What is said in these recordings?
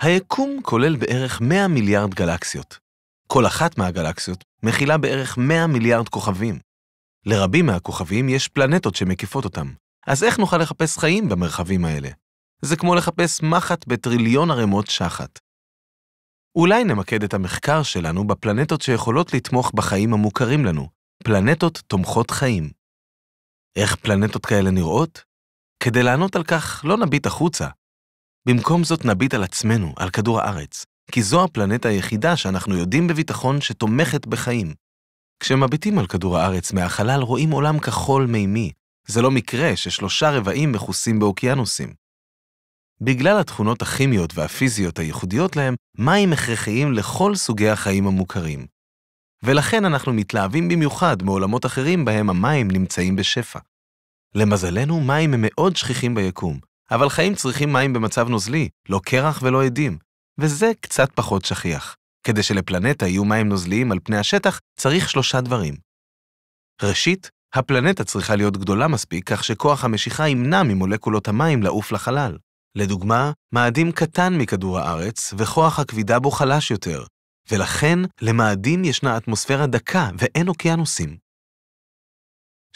היקום כולל בערך 100 מיליארד גלקסיות. כל אחת מהגלקסיות מכילה בערך 100 מיליארד כוכבים. לרבים מהכוכבים יש פלנטות שמקיפות אותם, אז איך נוכל לחפש חיים במרחבים האלה? זה כמו לחפש מחט בטריליון ערימות שחת. אולי נמקד את המחקר שלנו בפלנטות שיכולות לתמוך בחיים המוכרים לנו, פלנטות תומכות חיים. איך פלנטות כאלה נראות? כדי לענות על כך, לא נביט החוצה, במקום זאת נביט על עצמנו, על כדור הארץ, כי זו הפלנטה היחידה שאנחנו יודעים בביטחון שתומכת בחיים. כשמביטים על כדור הארץ מהחלל רואים עולם כחול מימי. זה לא מקרה ששלושה רבעים מכוסים באוקיינוסים. בגלל התכונות הכימיות והפיזיות הייחודיות להם, מים הכרחיים לכל סוגי החיים המוכרים. ולכן אנחנו מתלהבים במיוחד מעולמות אחרים בהם המים נמצאים בשפע. למזלנו, מים הם מאוד שכיחים ביקום, אבל חיים צריכים מים במצב נוזלי, לא קרח ולא עדים, וזה קצת פחות שכיח. כדי שלפלנטה יהיו מים נוזליים על פני השטח, צריך שלושה דברים. ראשית, הפלנטה צריכה להיות גדולה מספיק כך שכוח המשיכה ימנע ממולקולות המים לעוף לחלל. לדוגמה, מאדים קטן מכדור הארץ, וכוח הכבידה בו חלש יותר, ולכן למאדים ישנה אטמוספירה דקה ואין אוקיינוסים.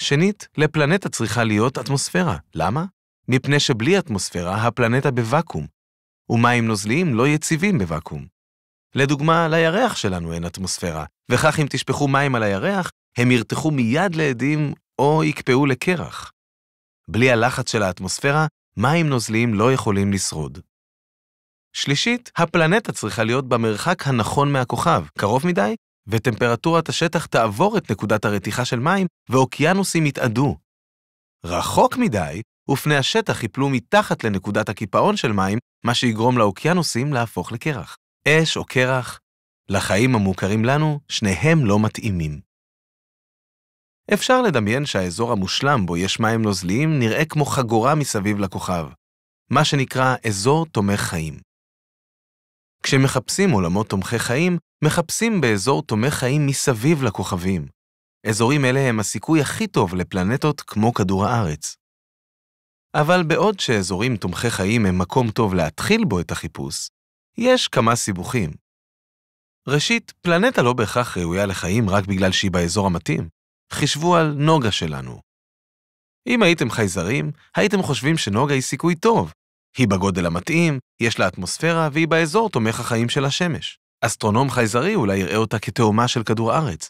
שנית, לפלנטה צריכה להיות אטמוספירה. למה? מפני שבלי אטמוספירה הפלנטה בוואקום, ומים נוזליים לא יציבים בוואקום. לדוגמה, לירח שלנו אין אטמוספירה, וכך אם תשפכו מים על הירח, הם ירתחו מיד לעדים או יקפאו לקרח. בלי הלחץ של האטמוספירה, מים נוזליים לא יכולים לשרוד. שלישית, הפלנטה צריכה להיות במרחק הנכון מהכוכב, קרוב מדי, וטמפרטורת השטח תעבור את נקודת הרתיחה של מים, ואוקיינוסים יתאדו. רחוק מדי, ופני השטח ייפלו מתחת לנקודת הקיפאון של מים, מה שיגרום לאוקיינוסים להפוך לקרח. אש או קרח, לחיים המוכרים לנו, שניהם לא מתאימים. אפשר לדמיין שהאזור המושלם בו יש מים נוזליים נראה כמו חגורה מסביב לכוכב, מה שנקרא אזור תומך חיים. כשמחפשים עולמות תומכי חיים, מחפשים באזור תומך חיים מסביב לכוכבים. אזורים אלה הם הסיכוי הכי טוב לפלנטות כמו כדור הארץ. אבל בעוד שאזורים תומכי חיים הם מקום טוב להתחיל בו את החיפוש, יש כמה סיבוכים. ראשית, פלנטה לא בהכרח ראויה לחיים רק בגלל שהיא באזור המתאים. חישבו על נוגה שלנו. אם הייתם חייזרים, הייתם חושבים שנוגה היא סיכוי טוב. היא בגודל המתאים, יש לה אטמוספירה והיא באזור תומך החיים של השמש. אסטרונום חייזרי אולי יראה אותה כתאומה של כדור הארץ.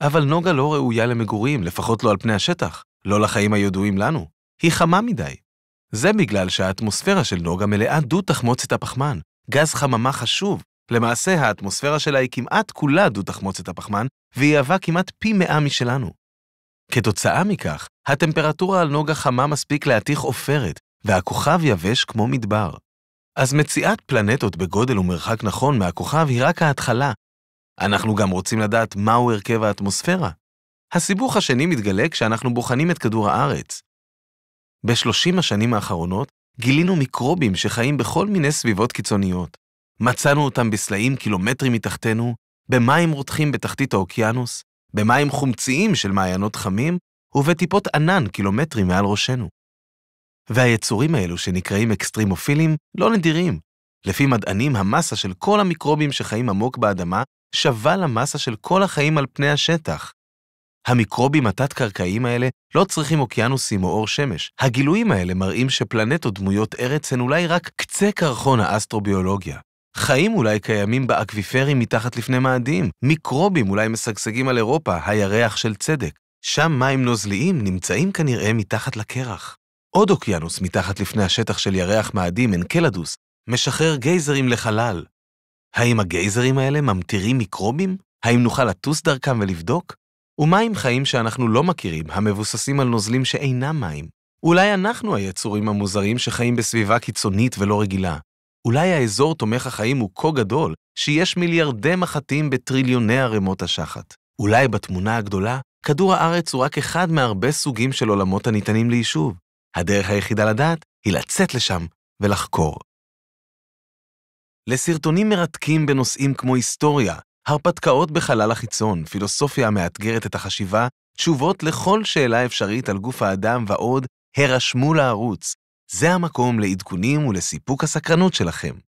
אבל נוגה לא ראויה למגורים, לפחות לא על פני השטח, לא לחיים הידועים לנו. היא חמה מדי. זה בגלל שהאטמוספירה של נוגה מלאה דו-תחמוצת הפחמן, גז חממה חשוב. למעשה, האטמוספירה שלה היא כמעט כולה דו-תחמוצת הפחמן, והיא אהבה כמעט פי מאה משלנו. כתוצאה מכך, הטמפרטורה על נוגה חמה מספיק להתיך עופרת, והכוכב יבש כמו מדבר. אז מציאת פלנטות בגודל ומרחק נכון מהכוכב היא רק ההתחלה. אנחנו גם רוצים לדעת מהו הרכב האטמוספירה. הסיבוך השני מתגלה כשאנחנו בוחנים את כדור הארץ. ב-30 השנים האחרונות גילינו מיקרובים שחיים בכל מיני סביבות קיצוניות. מצאנו אותם בסלעים קילומטרים מתחתנו, במים רותחים בתחתית האוקיינוס, במים חומציים של מעיינות חמים, ובטיפות ענן קילומטרים מעל ראשנו. והיצורים האלו שנקראים אקסטרימופילים לא נדירים. לפי מדענים, המסה של כל המיקרובים שחיים עמוק באדמה שווה למסה של כל החיים על פני השטח. המיקרובים התת-קרקעיים האלה לא צריכים אוקיינוסים או אור שמש. הגילויים האלה מראים שפלנטות דמויות ארץ הן אולי רק קצה קרחון האסטרוביולוגיה. חיים אולי קיימים באקוויפרים מתחת לפני מאדים, מיקרובים אולי משגשגים על אירופה, הירח של צדק. שם מים נוזליים נמצאים כנראה מתחת לקרח. עוד אוקיינוס מתחת לפני השטח של ירח מאדים, אנקלדוס, משחרר גייזרים לחלל. האם הגייזרים האלה ממטירים מיקרובים? האם נוכל לטוס דרכם ולבדוק? ומה עם חיים שאנחנו לא מכירים, המבוססים על נוזלים שאינם מים? אולי אנחנו היצורים המוזרים שחיים בסביבה קיצונית ולא רגילה. אולי האזור תומך החיים הוא כה גדול, שיש מיליארדי מחטים בטריליוני ערימות השחת. אולי בתמונה הגדולה, כדור הארץ הוא רק אחד מהרבה סוגים של עולמות הניתנים ליישוב. הדרך היחידה לדעת היא לצאת לשם ולחקור. לסרטונים מרתקים בנושאים כמו היסטוריה, הרפתקאות בחלל החיצון, פילוסופיה המאתגרת את החשיבה, תשובות לכל שאלה אפשרית על גוף האדם ועוד, הרשמו לערוץ. זה המקום לעדכונים ולסיפוק הסקרנות שלכם.